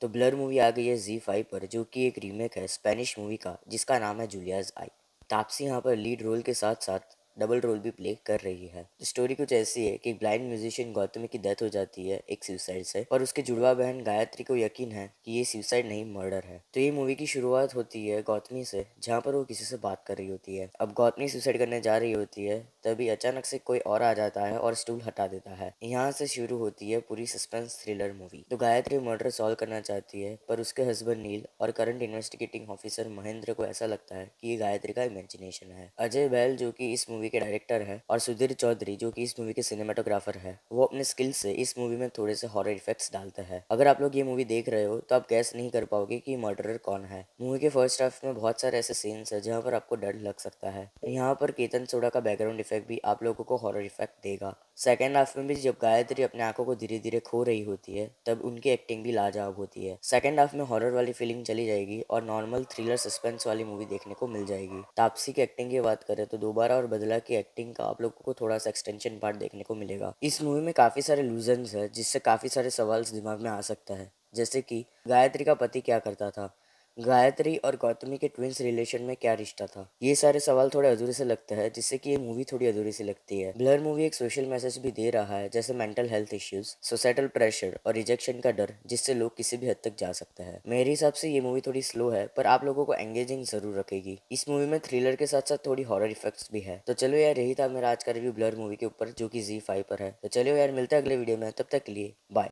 तो blur movie आ गई है जी फाइव पर जो कि एक रीमेक है स्पेनिश मूवी का जिसका नाम है जूलियाज आई तापसी यहाँ पर लीड रोल के साथ साथ डबल रोल भी प्ले कर रही है स्टोरी कुछ ऐसी है कि ब्लाइंड म्यूजिशियन गौतम की डेथ हो जाती है एक सुसाइड से पर उसके जुड़वा बहन गायत्री को यकीन है कि ये सुसाइड नहीं मर्डर है तो ये मूवी की शुरुआत होती है गौतमी से जहाँ पर वो किसी से बात कर रही होती है अब गौतमी सुसाइड करने जा रही होती है तभी अचानक से कोई और आ जाता है और स्टूल हटा देता है यहाँ से शुरू होती है पूरी सस्पेंस थ्रिलर मूवी तो गायत्री मर्डर सॉल्व करना चाहती है पर उसके हस्बैंड नील और करंट इन्वेस्टिगेटिंग ऑफिसर महेंद्र को ऐसा लगता है की ये गायत्री का इमेजिनेशन है अजय बैल जो की इस मूवी के डायरेक्टर है और सुधीर चौधरी जो की इस मूवी के सिनेमाटोग्राफर है वो अपने स्किल से इस मूवी में थोड़े से हॉरर इफेक्ट्स डालते हैं अगर आप लोग ये मूवी देख रहे हो तो आप गैस नहीं कर पाओगे की मर्डर कौन है मूवी के फर्स्ट हाफ में बहुत सारे ऐसे सीन्स है जहाँ पर आपको डर लग सकता है यहाँ पर केतन सोडा का बैकग्राउंड इफेक्ट इफेक्ट भी आप लोगों को हॉरर इफेक्ट देगा सेकेंड हाफ में भी जब गायत्री अपने आंखों को धीरे धीरे खो रही होती है तब उनकी एक्टिंग भी लाजवाब होती है सेकेंड हाफ में हॉरर वाली फीलिंग चली जाएगी और नॉर्मल थ्रिलर सस्पेंस वाली मूवी देखने को मिल जाएगी तापसी की एक्टिंग की बात करें तो दोबारा और बदला की एक्टिंग का आप लोगों को थोड़ा सा एक्सटेंशन पार्ट देखने को मिलेगा इस मूवी में काफी सारे लूजन है जिससे काफी सारे सवाल दिमाग में आ सकता है जैसे कि गायत्री का पति क्या करता था गायत्री और गौतमी के ट्विंस रिलेशन में क्या रिश्ता था ये सारे सवाल थोड़े अधूरे से लगता है जिससे कि ये मूवी थोड़ी अधूरी सी लगती है ब्लर मूवी एक सोशल मैसेज भी दे रहा है जैसे mental health issues societal pressure और रिजेक्शन का डर जिससे लोग किसी भी हद तक जा सकते हैं मेरे हिसाब से ये मूवी थोड़ी स्लो है पर आप लोगों को एंगेजिंग जरूर रखेगी इस मूवी में थ्रिलर के साथ साथ थोड़ी हॉरर इफेक्ट्स भी है तो चलो यार यही था मेरा आज का रिव्यू ब्लर मूवी के ऊपर जो की जी फाइव पर है तो चलो यार मिलते हैं अगले वीडियो में तब तक के लिए बाय